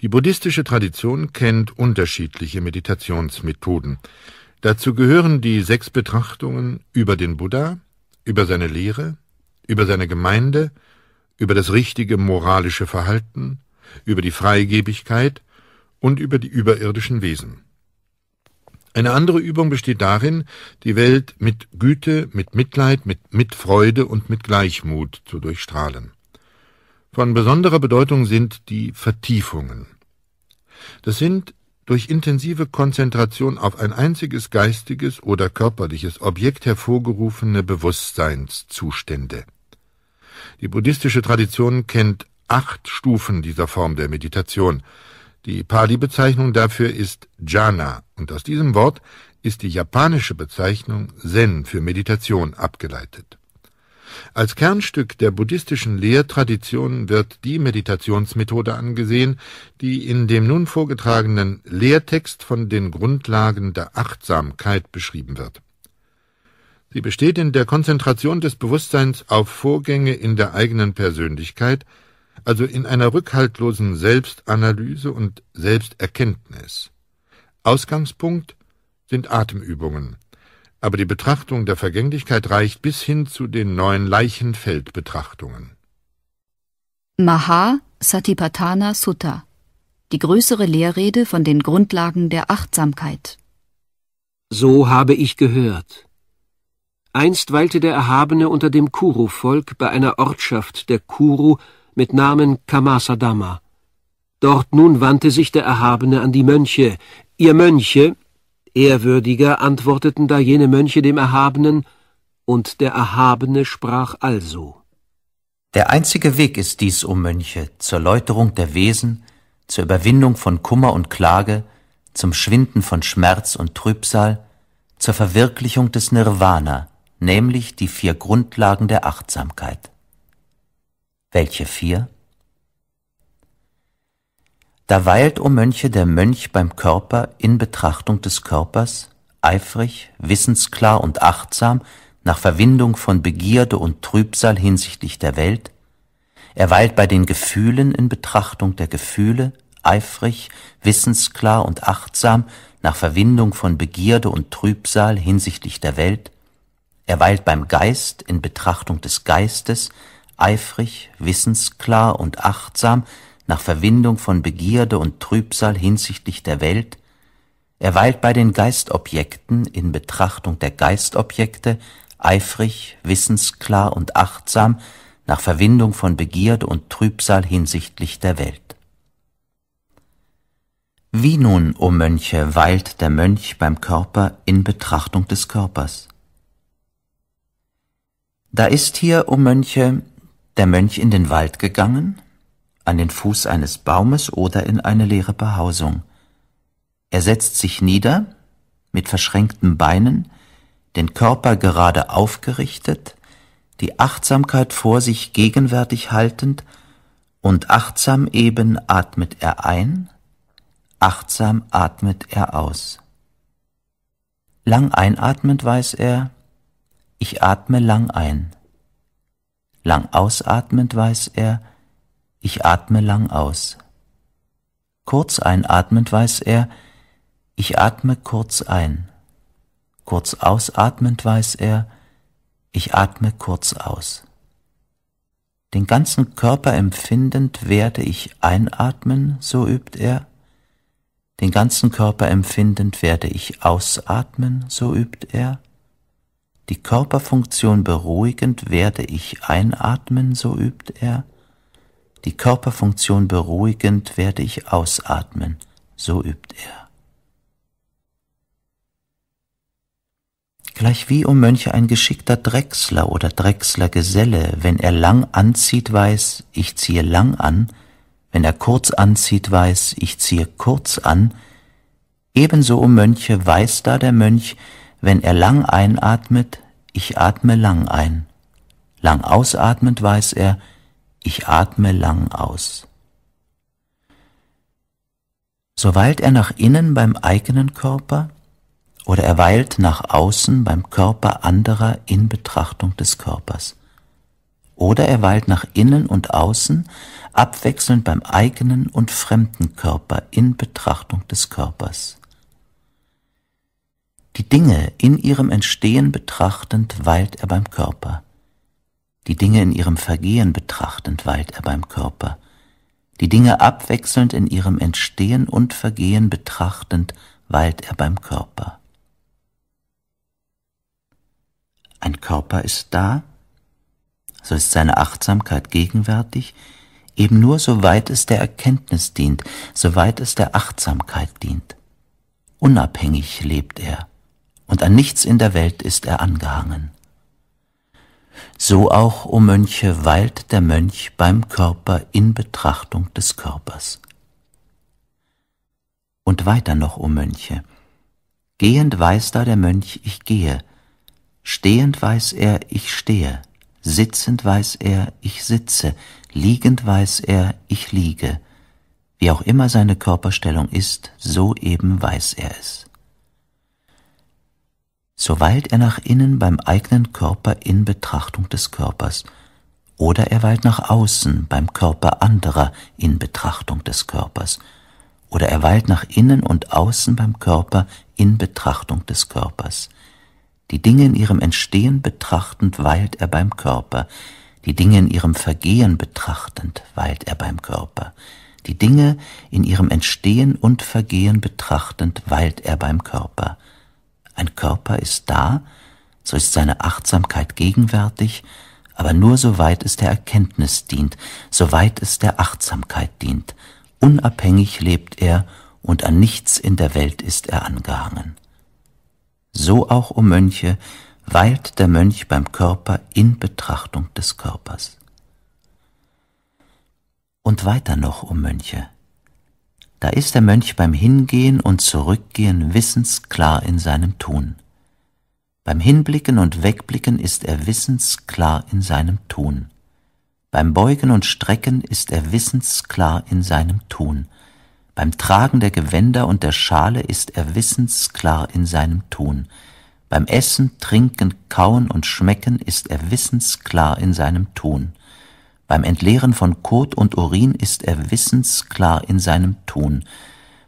Die buddhistische Tradition kennt unterschiedliche Meditationsmethoden. Dazu gehören die sechs Betrachtungen über den Buddha, über seine Lehre, über seine Gemeinde, über das richtige moralische Verhalten, über die Freigebigkeit und über die überirdischen Wesen. Eine andere Übung besteht darin, die Welt mit Güte, mit Mitleid, mit Mitfreude und mit Gleichmut zu durchstrahlen. Von besonderer Bedeutung sind die Vertiefungen. Das sind durch intensive Konzentration auf ein einziges geistiges oder körperliches Objekt hervorgerufene Bewusstseinszustände. Die buddhistische Tradition kennt acht Stufen dieser Form der Meditation. Die Pali-Bezeichnung dafür ist Jhana und aus diesem Wort ist die japanische Bezeichnung Zen für Meditation abgeleitet. Als Kernstück der buddhistischen Lehrtradition wird die Meditationsmethode angesehen, die in dem nun vorgetragenen Lehrtext von den Grundlagen der Achtsamkeit beschrieben wird. Sie besteht in der Konzentration des Bewusstseins auf Vorgänge in der eigenen Persönlichkeit, also in einer rückhaltlosen Selbstanalyse und Selbsterkenntnis. Ausgangspunkt sind Atemübungen, aber die Betrachtung der Vergänglichkeit reicht bis hin zu den neuen Leichenfeldbetrachtungen. Maha Satipatthana Sutta Die größere Lehrrede von den Grundlagen der Achtsamkeit. So habe ich gehört. Einst weilte der Erhabene unter dem Kuru-Volk bei einer Ortschaft der Kuru mit Namen Kamasadama. Dort nun wandte sich der Erhabene an die Mönche. Ihr Mönche, Ehrwürdiger antworteten da jene Mönche dem Erhabenen, und der Erhabene sprach also. Der einzige Weg ist dies, o Mönche, zur Läuterung der Wesen, zur Überwindung von Kummer und Klage, zum Schwinden von Schmerz und Trübsal, zur Verwirklichung des Nirvana, nämlich die vier Grundlagen der Achtsamkeit. Welche vier? Da weilt, o oh Mönche, der Mönch beim Körper in Betrachtung des Körpers, eifrig, wissensklar und achtsam, nach Verwindung von Begierde und Trübsal hinsichtlich der Welt, er weilt bei den Gefühlen in Betrachtung der Gefühle, eifrig, wissensklar und achtsam, nach Verwindung von Begierde und Trübsal hinsichtlich der Welt, er weilt beim Geist in Betrachtung des Geistes, eifrig, wissensklar und achtsam, nach Verwindung von Begierde und Trübsal hinsichtlich der Welt, er weilt bei den Geistobjekten in Betrachtung der Geistobjekte eifrig, wissensklar und achtsam nach Verwindung von Begierde und Trübsal hinsichtlich der Welt. Wie nun, o oh Mönche, weilt der Mönch beim Körper in Betrachtung des Körpers? Da ist hier, o oh Mönche, der Mönch in den Wald gegangen, an den Fuß eines Baumes oder in eine leere Behausung. Er setzt sich nieder, mit verschränkten Beinen, den Körper gerade aufgerichtet, die Achtsamkeit vor sich gegenwärtig haltend und achtsam eben atmet er ein, achtsam atmet er aus. Lang einatmend weiß er, ich atme lang ein. Lang ausatmend weiß er, ich atme lang aus. Kurz einatmend weiß er, ich atme kurz ein. Kurz ausatmend weiß er, ich atme kurz aus. Den ganzen Körper empfindend werde ich einatmen, so übt er. Den ganzen Körper empfindend werde ich ausatmen, so übt er. Die Körperfunktion beruhigend werde ich einatmen, so übt er die Körperfunktion beruhigend werde ich ausatmen, so übt er. Gleichwie um Mönche ein geschickter Drechsler oder Drechslergeselle, wenn er lang anzieht, weiß, ich ziehe lang an, wenn er kurz anzieht, weiß, ich ziehe kurz an, ebenso um Mönche weiß da der Mönch, wenn er lang einatmet, ich atme lang ein, lang ausatmend weiß er, ich atme lang aus. So weilt er nach innen beim eigenen Körper oder er weilt nach außen beim Körper anderer in Betrachtung des Körpers. Oder er weilt nach innen und außen, abwechselnd beim eigenen und fremden Körper in Betrachtung des Körpers. Die Dinge in ihrem Entstehen betrachtend weilt er beim Körper die Dinge in ihrem Vergehen betrachtend weilt er beim Körper, die Dinge abwechselnd in ihrem Entstehen und Vergehen betrachtend weilt er beim Körper. Ein Körper ist da, so ist seine Achtsamkeit gegenwärtig, eben nur soweit es der Erkenntnis dient, soweit es der Achtsamkeit dient. Unabhängig lebt er, und an nichts in der Welt ist er angehangen so auch, o Mönche, weilt der Mönch beim Körper in Betrachtung des Körpers. Und weiter noch, o Mönche, gehend weiß da der Mönch, ich gehe, stehend weiß er, ich stehe, sitzend weiß er, ich sitze, liegend weiß er, ich liege, wie auch immer seine Körperstellung ist, so eben weiß er es soweit er nach innen beim eigenen Körper in Betrachtung des Körpers, oder er weilt nach außen beim Körper anderer in Betrachtung des Körpers, oder er weilt nach innen und außen beim Körper in Betrachtung des Körpers. Die Dinge in ihrem Entstehen betrachtend weilt er beim Körper, die Dinge in ihrem Vergehen betrachtend weilt er beim Körper, die Dinge in ihrem Entstehen und Vergehen betrachtend weilt er beim Körper, ein Körper ist da, so ist seine Achtsamkeit gegenwärtig, aber nur soweit es der Erkenntnis dient, soweit es der Achtsamkeit dient. Unabhängig lebt er und an nichts in der Welt ist er angehangen. So auch, o um Mönche, weilt der Mönch beim Körper in Betrachtung des Körpers. Und weiter noch, o um Mönche, da ist der Mönch beim Hingehen und Zurückgehen wissensklar in seinem Tun. Beim Hinblicken und Wegblicken ist er wissensklar in seinem Tun. Beim Beugen und Strecken ist er wissensklar in seinem Tun. Beim Tragen der Gewänder und der Schale ist er wissensklar in seinem Tun. Beim Essen, Trinken, Kauen und Schmecken ist er wissensklar in seinem Tun. Beim Entleeren von Kot und Urin ist er wissensklar in seinem Tun.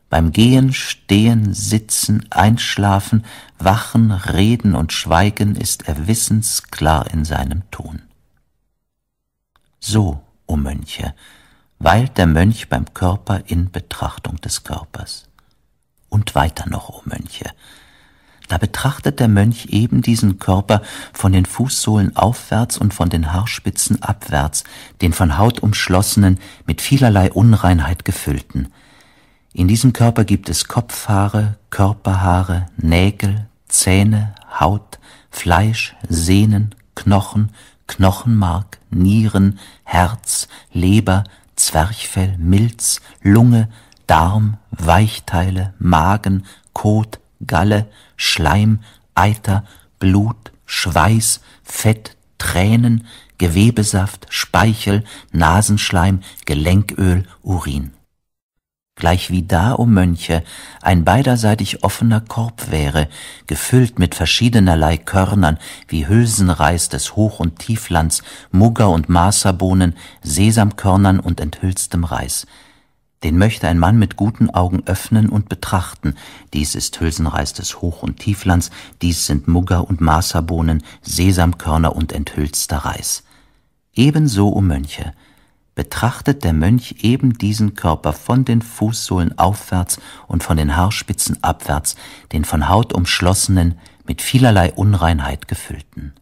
Beim Gehen, Stehen, Sitzen, Einschlafen, Wachen, Reden und Schweigen ist er wissensklar in seinem Tun. So, o Mönche, weilt der Mönch beim Körper in Betrachtung des Körpers. Und weiter noch, o Mönche, da betrachtet der Mönch eben diesen Körper von den Fußsohlen aufwärts und von den Haarspitzen abwärts, den von Haut umschlossenen, mit vielerlei Unreinheit gefüllten. In diesem Körper gibt es Kopfhaare, Körperhaare, Nägel, Zähne, Haut, Fleisch, Sehnen, Knochen, Knochenmark, Nieren, Herz, Leber, Zwerchfell, Milz, Lunge, Darm, Weichteile, Magen, Kot, Galle, Schleim, Eiter, Blut, Schweiß, Fett, Tränen, Gewebesaft, Speichel, Nasenschleim, Gelenköl, Urin. Gleich wie da, o oh Mönche, ein beiderseitig offener Korb wäre, gefüllt mit verschiedenerlei Körnern, wie Hülsenreis des Hoch- und Tieflands, Mugger- und Maserbohnen, Sesamkörnern und enthülstem Reis, den möchte ein Mann mit guten Augen öffnen und betrachten. Dies ist Hülsenreis des Hoch- und Tieflands, dies sind Mugger- und Maserbohnen, Sesamkörner und enthüllster Reis. Ebenso o Mönche. Betrachtet der Mönch eben diesen Körper von den Fußsohlen aufwärts und von den Haarspitzen abwärts, den von Haut umschlossenen, mit vielerlei Unreinheit gefüllten.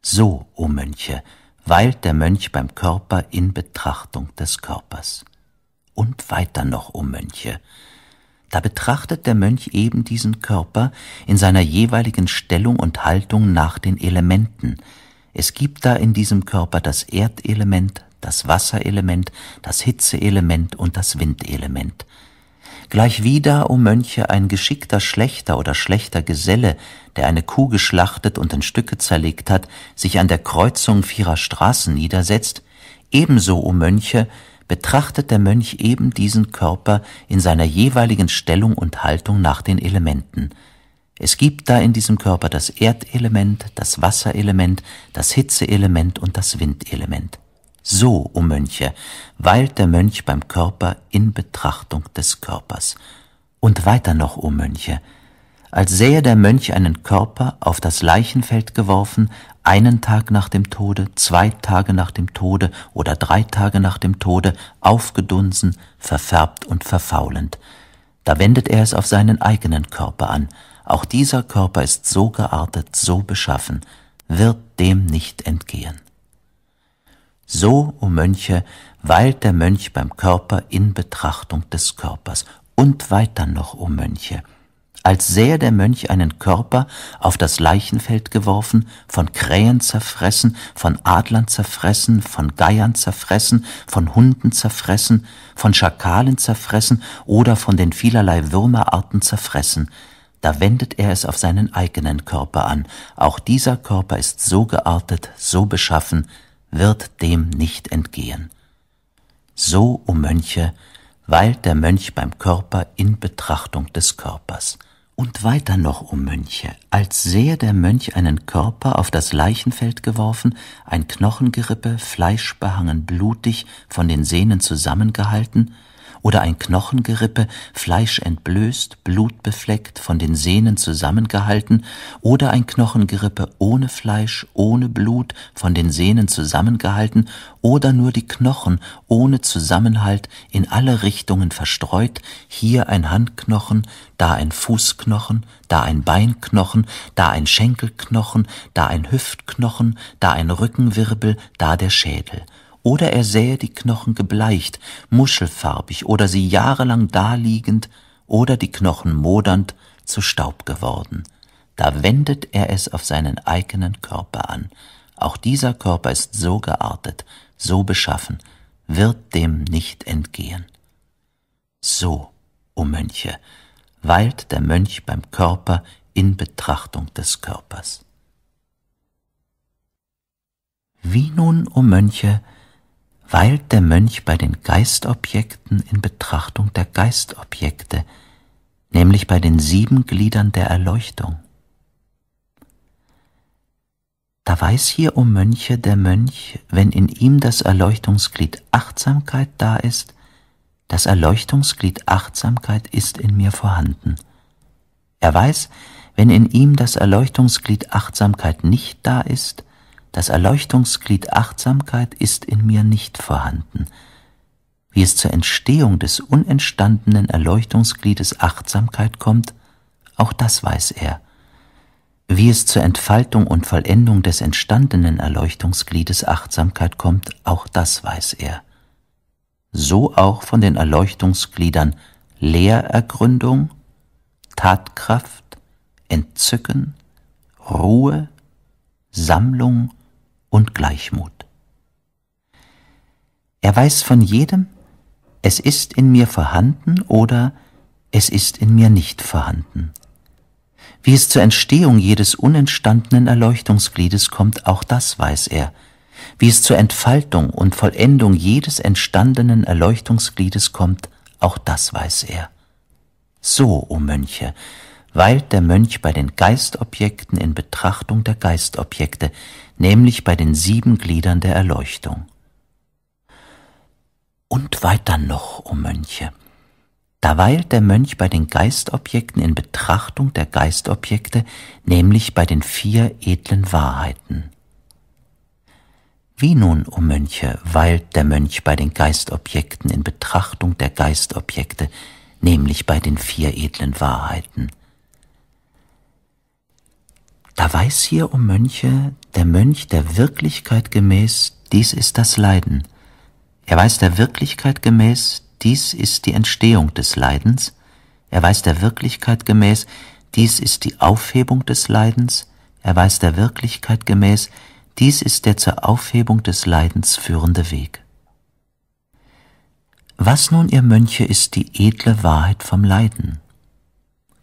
So, o Mönche, weilt der Mönch beim Körper in Betrachtung des Körpers und weiter noch um Mönche. Da betrachtet der Mönch eben diesen Körper in seiner jeweiligen Stellung und Haltung nach den Elementen. Es gibt da in diesem Körper das Erdelement, das Wasserelement, das Hitzeelement und das Windelement. Gleich wie da, o oh Mönche, ein geschickter Schlechter oder schlechter Geselle, der eine Kuh geschlachtet und in Stücke zerlegt hat, sich an der Kreuzung vierer Straßen niedersetzt, ebenso, o oh Mönche, betrachtet der Mönch eben diesen Körper in seiner jeweiligen Stellung und Haltung nach den Elementen. Es gibt da in diesem Körper das Erdelement, das Wasserelement, das Hitzeelement und das Windelement. So, o oh Mönche, weilt der Mönch beim Körper in Betrachtung des Körpers. Und weiter noch, o oh Mönche, als sähe der Mönch einen Körper, auf das Leichenfeld geworfen, einen Tag nach dem Tode, zwei Tage nach dem Tode oder drei Tage nach dem Tode, aufgedunsen, verfärbt und verfaulend. Da wendet er es auf seinen eigenen Körper an. Auch dieser Körper ist so geartet, so beschaffen, wird dem nicht entgehen. So, o oh Mönche, weilt der Mönch beim Körper in Betrachtung des Körpers. Und weiter noch, o oh Mönche, als sähe der Mönch einen Körper auf das Leichenfeld geworfen, von Krähen zerfressen, von Adlern zerfressen, von Geiern zerfressen, von Hunden zerfressen, von Schakalen zerfressen oder von den vielerlei Würmerarten zerfressen. Da wendet er es auf seinen eigenen Körper an. Auch dieser Körper ist so geartet, so beschaffen, wird dem nicht entgehen. So, o oh Mönche, weilt der Mönch beim Körper in Betrachtung des Körpers. Und weiter noch, o um Mönche, als sähe der Mönch einen Körper auf das Leichenfeld geworfen, ein Knochengerippe, fleischbehangen, blutig, von den Sehnen zusammengehalten, oder ein Knochengerippe, Fleisch fleischentblößt, blutbefleckt, von den Sehnen zusammengehalten, oder ein Knochengerippe ohne Fleisch, ohne Blut, von den Sehnen zusammengehalten, oder nur die Knochen ohne Zusammenhalt in alle Richtungen verstreut, hier ein Handknochen, da ein Fußknochen, da ein Beinknochen, da ein Schenkelknochen, da ein Hüftknochen, da ein Rückenwirbel, da der Schädel oder er sähe die Knochen gebleicht, muschelfarbig oder sie jahrelang daliegend oder die Knochen modernd zu Staub geworden. Da wendet er es auf seinen eigenen Körper an. Auch dieser Körper ist so geartet, so beschaffen, wird dem nicht entgehen. So, o oh Mönche, weilt der Mönch beim Körper in Betrachtung des Körpers. Wie nun, o oh Mönche, weilt der Mönch bei den Geistobjekten in Betrachtung der Geistobjekte, nämlich bei den sieben Gliedern der Erleuchtung. Da weiß hier um Mönche der Mönch, wenn in ihm das Erleuchtungsglied Achtsamkeit da ist, das Erleuchtungsglied Achtsamkeit ist in mir vorhanden. Er weiß, wenn in ihm das Erleuchtungsglied Achtsamkeit nicht da ist, das Erleuchtungsglied Achtsamkeit ist in mir nicht vorhanden. Wie es zur Entstehung des unentstandenen Erleuchtungsgliedes Achtsamkeit kommt, auch das weiß er. Wie es zur Entfaltung und Vollendung des entstandenen Erleuchtungsgliedes Achtsamkeit kommt, auch das weiß er. So auch von den Erleuchtungsgliedern Lehrergründung, Tatkraft, Entzücken, Ruhe, Sammlung und Gleichmut. Er weiß von jedem, es ist in mir vorhanden oder es ist in mir nicht vorhanden. Wie es zur Entstehung jedes unentstandenen Erleuchtungsgliedes kommt, auch das weiß er. Wie es zur Entfaltung und Vollendung jedes entstandenen Erleuchtungsgliedes kommt, auch das weiß er. So, o oh Mönche, weilt der Mönch bei den Geistobjekten in Betrachtung der Geistobjekte, nämlich bei den sieben Gliedern der Erleuchtung. Und weiter noch, o oh Mönche, da weilt der Mönch bei den Geistobjekten in Betrachtung der Geistobjekte, nämlich bei den vier edlen Wahrheiten. Wie nun, o oh Mönche, weilt der Mönch bei den Geistobjekten in Betrachtung der Geistobjekte, nämlich bei den vier edlen Wahrheiten. Da weiß hier um Mönche der Mönch der Wirklichkeit gemäß, dies ist das Leiden. Er weiß der Wirklichkeit gemäß, dies ist die Entstehung des Leidens. Er weiß der Wirklichkeit gemäß, dies ist die Aufhebung des Leidens. Er weiß der Wirklichkeit gemäß, dies ist der zur Aufhebung des Leidens führende Weg. Was nun, ihr Mönche, ist die edle Wahrheit vom Leiden?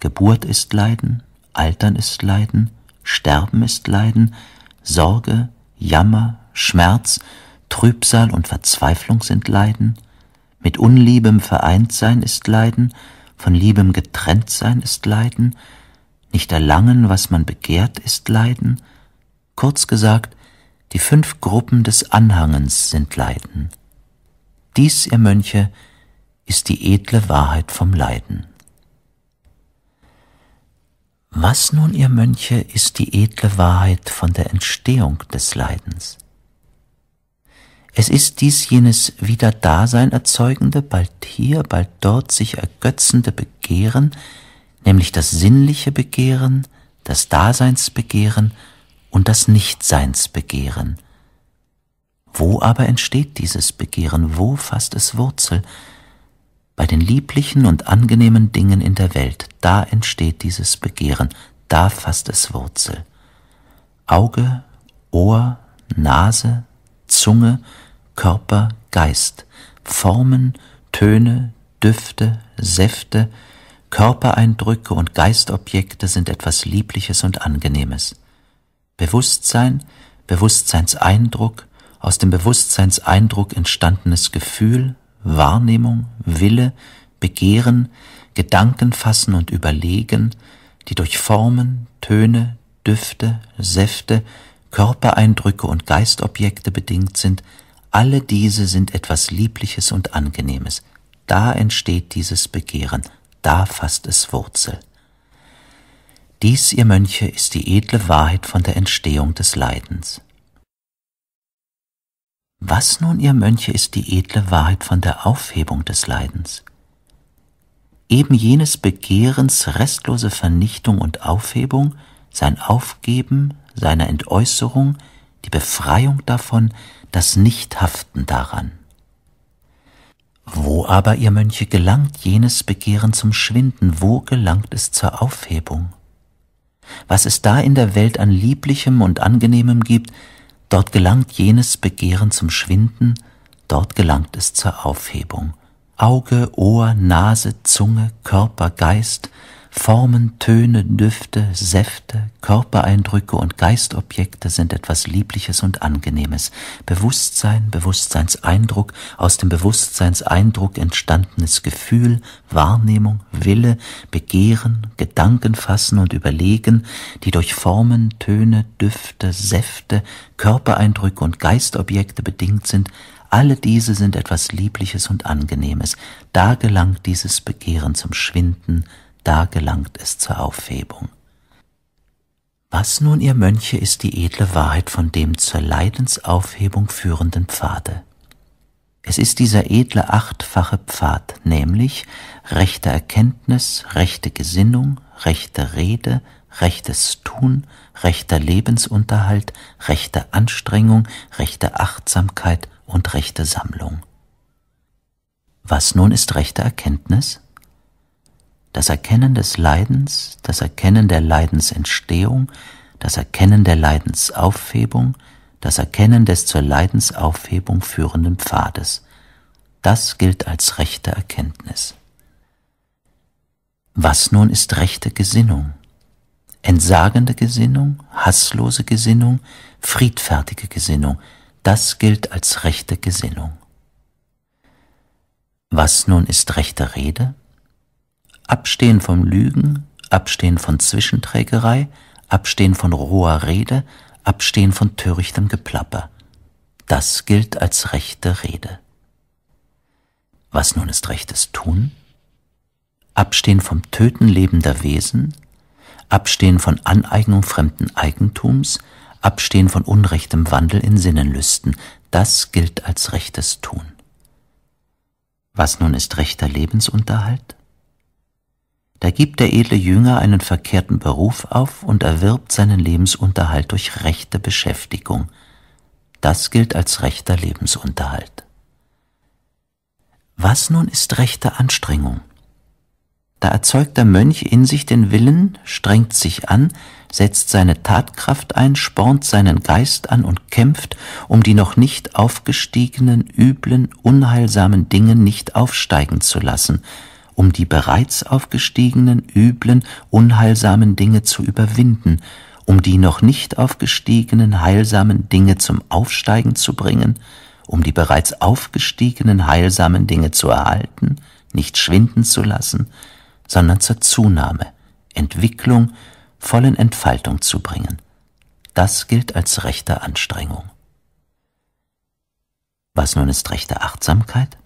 Geburt ist Leiden, Altern ist Leiden, Sterben ist Leiden, Sorge, Jammer, Schmerz, Trübsal und Verzweiflung sind Leiden, mit Unliebem vereint sein ist Leiden, von Liebem getrennt sein ist Leiden, nicht erlangen, was man begehrt, ist Leiden, kurz gesagt, die fünf Gruppen des Anhangens sind Leiden. Dies, ihr Mönche, ist die edle Wahrheit vom Leiden. Was nun, ihr Mönche, ist die edle Wahrheit von der Entstehung des Leidens? Es ist dies jenes wieder Dasein erzeugende, bald hier, bald dort sich ergötzende Begehren, nämlich das sinnliche Begehren, das Daseinsbegehren und das Nichtseinsbegehren. Wo aber entsteht dieses Begehren? Wo fasst es Wurzel? Bei den lieblichen und angenehmen Dingen in der Welt, da entsteht dieses Begehren, da fasst es Wurzel. Auge, Ohr, Nase, Zunge, Körper, Geist, Formen, Töne, Düfte, Säfte, Körpereindrücke und Geistobjekte sind etwas Liebliches und Angenehmes. Bewusstsein, Bewusstseinseindruck, aus dem Bewusstseinseindruck entstandenes Gefühl, Wahrnehmung, Wille, Begehren, Gedanken fassen und überlegen, die durch Formen, Töne, Düfte, Säfte, Körpereindrücke und Geistobjekte bedingt sind, alle diese sind etwas Liebliches und Angenehmes. Da entsteht dieses Begehren, da fasst es Wurzel. Dies, ihr Mönche, ist die edle Wahrheit von der Entstehung des Leidens. Was nun, ihr Mönche, ist die edle Wahrheit von der Aufhebung des Leidens? Eben jenes Begehrens restlose Vernichtung und Aufhebung, sein Aufgeben, seine Entäußerung, die Befreiung davon, das Nichthaften daran. Wo aber, ihr Mönche, gelangt jenes Begehren zum Schwinden, wo gelangt es zur Aufhebung? Was es da in der Welt an Lieblichem und Angenehmem gibt, Dort gelangt jenes Begehren zum Schwinden, dort gelangt es zur Aufhebung. Auge, Ohr, Nase, Zunge, Körper, Geist, Formen, Töne, Düfte, Säfte, Körpereindrücke und Geistobjekte sind etwas Liebliches und Angenehmes. Bewusstsein, Bewusstseinseindruck, aus dem Bewusstseinseindruck entstandenes Gefühl, Wahrnehmung, Wille, Begehren, Gedanken fassen und überlegen, die durch Formen, Töne, Düfte, Säfte, Körpereindrücke und Geistobjekte bedingt sind, alle diese sind etwas Liebliches und Angenehmes. Da gelangt dieses Begehren zum Schwinden, da gelangt es zur Aufhebung. Was nun, ihr Mönche, ist die edle Wahrheit von dem zur Leidensaufhebung führenden Pfade? Es ist dieser edle achtfache Pfad, nämlich rechte Erkenntnis, rechte Gesinnung, rechte Rede, rechtes Tun, rechter Lebensunterhalt, rechte Anstrengung, rechte Achtsamkeit und rechte Sammlung. Was nun ist rechte Erkenntnis? das Erkennen des Leidens, das Erkennen der Leidensentstehung, das Erkennen der Leidensaufhebung, das Erkennen des zur Leidensaufhebung führenden Pfades. Das gilt als rechte Erkenntnis. Was nun ist rechte Gesinnung? Entsagende Gesinnung, hasslose Gesinnung, friedfertige Gesinnung, das gilt als rechte Gesinnung. Was nun ist rechte Rede? Abstehen vom Lügen, Abstehen von Zwischenträgerei, Abstehen von roher Rede, Abstehen von törichtem Geplapper. Das gilt als rechte Rede. Was nun ist rechtes Tun? Abstehen vom Töten lebender Wesen, Abstehen von Aneignung fremden Eigentums, Abstehen von unrechtem Wandel in Sinnenlüsten, das gilt als rechtes Tun. Was nun ist rechter Lebensunterhalt? Da gibt der edle Jünger einen verkehrten Beruf auf und erwirbt seinen Lebensunterhalt durch rechte Beschäftigung. Das gilt als rechter Lebensunterhalt. Was nun ist rechte Anstrengung? Da erzeugt der Mönch in sich den Willen, strengt sich an, setzt seine Tatkraft ein, spornt seinen Geist an und kämpft, um die noch nicht aufgestiegenen, üblen, unheilsamen Dinge nicht aufsteigen zu lassen, um die bereits aufgestiegenen, üblen, unheilsamen Dinge zu überwinden, um die noch nicht aufgestiegenen, heilsamen Dinge zum Aufsteigen zu bringen, um die bereits aufgestiegenen, heilsamen Dinge zu erhalten, nicht schwinden zu lassen, sondern zur Zunahme, Entwicklung, vollen Entfaltung zu bringen. Das gilt als rechte Anstrengung. Was nun ist rechte Achtsamkeit?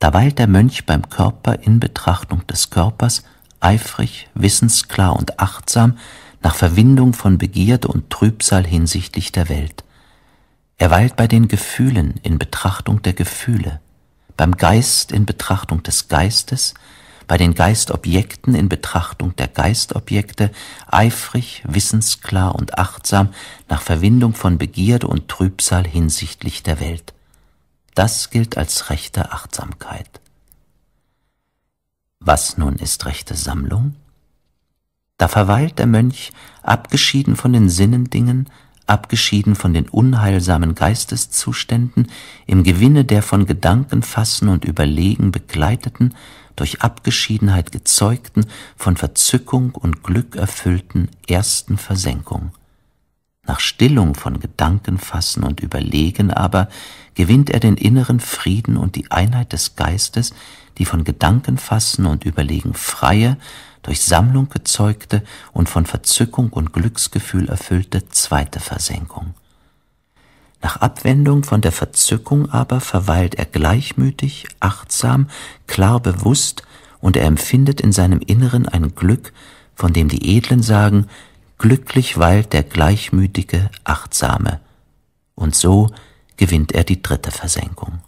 Da weilt der Mönch beim Körper in Betrachtung des Körpers, eifrig, wissensklar und achtsam nach Verwindung von Begierde und Trübsal hinsichtlich der Welt. Er weilt bei den Gefühlen in Betrachtung der Gefühle, beim Geist in Betrachtung des Geistes, bei den Geistobjekten in Betrachtung der Geistobjekte, eifrig, wissensklar und achtsam nach Verwindung von Begierde und Trübsal hinsichtlich der Welt. Das gilt als rechte Achtsamkeit. Was nun ist rechte Sammlung? Da verweilt der Mönch, abgeschieden von den Sinnendingen, abgeschieden von den unheilsamen Geisteszuständen, im Gewinne der von Gedanken fassen und überlegen begleiteten, durch Abgeschiedenheit gezeugten, von Verzückung und Glück erfüllten ersten Versenkung. Nach Stillung von Gedanken fassen und überlegen aber gewinnt er den inneren Frieden und die Einheit des Geistes, die von Gedanken fassen und überlegen freie, durch Sammlung gezeugte und von Verzückung und Glücksgefühl erfüllte zweite Versenkung. Nach Abwendung von der Verzückung aber verweilt er gleichmütig, achtsam, klar bewusst und er empfindet in seinem Inneren ein Glück, von dem die Edlen sagen, glücklich weilt der gleichmütige, achtsame. Und so gewinnt er die dritte Versenkung.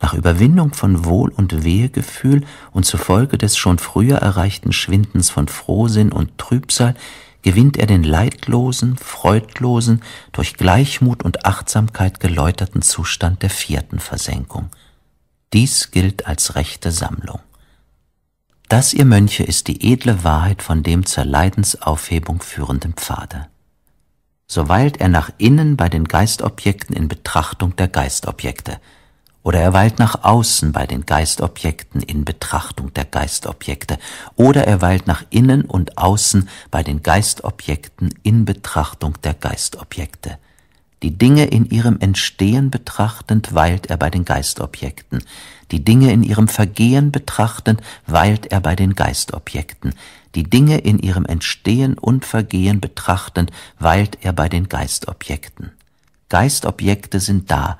Nach Überwindung von Wohl- und Wehegefühl und zufolge des schon früher erreichten Schwindens von Frohsinn und Trübsal gewinnt er den leidlosen, freudlosen, durch Gleichmut und Achtsamkeit geläuterten Zustand der vierten Versenkung. Dies gilt als rechte Sammlung. Das, ihr Mönche, ist die edle Wahrheit von dem zur Leidensaufhebung führenden Pfade so weilt er nach innen bei den Geistobjekten in Betrachtung der Geistobjekte, oder er weilt nach außen bei den Geistobjekten in Betrachtung der Geistobjekte, oder er weilt nach innen und außen bei den Geistobjekten in Betrachtung der Geistobjekte. Die Dinge in ihrem Entstehen betrachtend weilt er bei den Geistobjekten, die Dinge in ihrem Vergehen betrachtend weilt er bei den Geistobjekten, die Dinge in ihrem Entstehen und Vergehen betrachtend, weilt er bei den Geistobjekten. Geistobjekte sind da,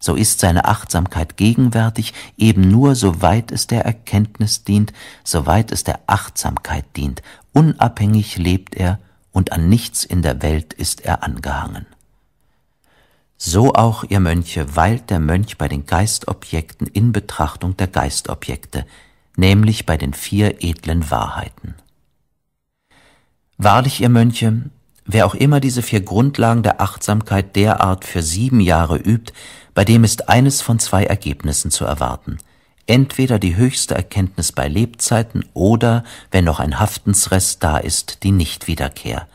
so ist seine Achtsamkeit gegenwärtig, eben nur soweit es der Erkenntnis dient, soweit es der Achtsamkeit dient, unabhängig lebt er und an nichts in der Welt ist er angehangen. So auch, ihr Mönche, weilt der Mönch bei den Geistobjekten in Betrachtung der Geistobjekte, nämlich bei den vier edlen Wahrheiten. Wahrlich, ihr Mönche, wer auch immer diese vier Grundlagen der Achtsamkeit derart für sieben Jahre übt, bei dem ist eines von zwei Ergebnissen zu erwarten. Entweder die höchste Erkenntnis bei Lebzeiten oder, wenn noch ein Haftensrest da ist, die Nichtwiederkehr.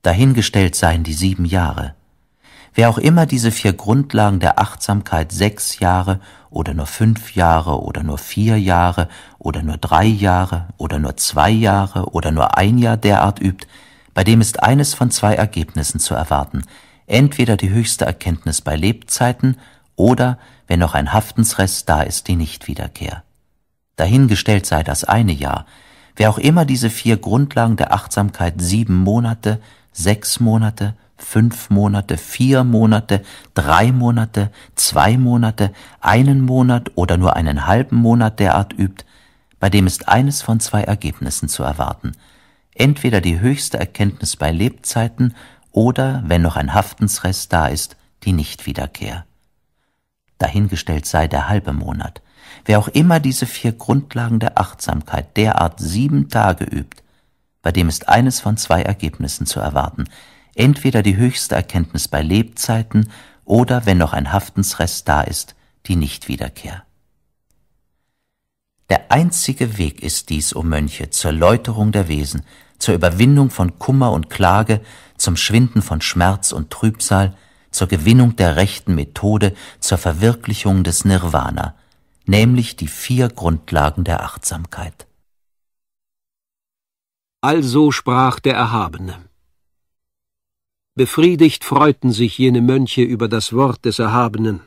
Dahingestellt seien die sieben Jahre. Wer auch immer diese vier Grundlagen der Achtsamkeit sechs Jahre oder nur fünf Jahre oder nur vier Jahre oder nur drei Jahre oder nur zwei Jahre oder nur ein Jahr derart übt, bei dem ist eines von zwei Ergebnissen zu erwarten, entweder die höchste Erkenntnis bei Lebzeiten oder, wenn noch ein Haftensrest da ist, die Nichtwiederkehr. Dahingestellt sei das eine Jahr, wer auch immer diese vier Grundlagen der Achtsamkeit sieben Monate, sechs Monate, fünf Monate, vier Monate, drei Monate, zwei Monate, einen Monat oder nur einen halben Monat derart übt, bei dem ist eines von zwei Ergebnissen zu erwarten. Entweder die höchste Erkenntnis bei Lebzeiten oder, wenn noch ein Haftensrest da ist, die Nichtwiederkehr. Dahingestellt sei der halbe Monat. Wer auch immer diese vier Grundlagen der Achtsamkeit derart sieben Tage übt, bei dem ist eines von zwei Ergebnissen zu erwarten entweder die höchste Erkenntnis bei Lebzeiten oder, wenn noch ein Haftensrest da ist, die Nichtwiederkehr. Der einzige Weg ist dies, o oh Mönche, zur Läuterung der Wesen, zur Überwindung von Kummer und Klage, zum Schwinden von Schmerz und Trübsal, zur Gewinnung der rechten Methode, zur Verwirklichung des Nirvana, nämlich die vier Grundlagen der Achtsamkeit. Also sprach der Erhabene. Befriedigt freuten sich jene Mönche über das Wort des Erhabenen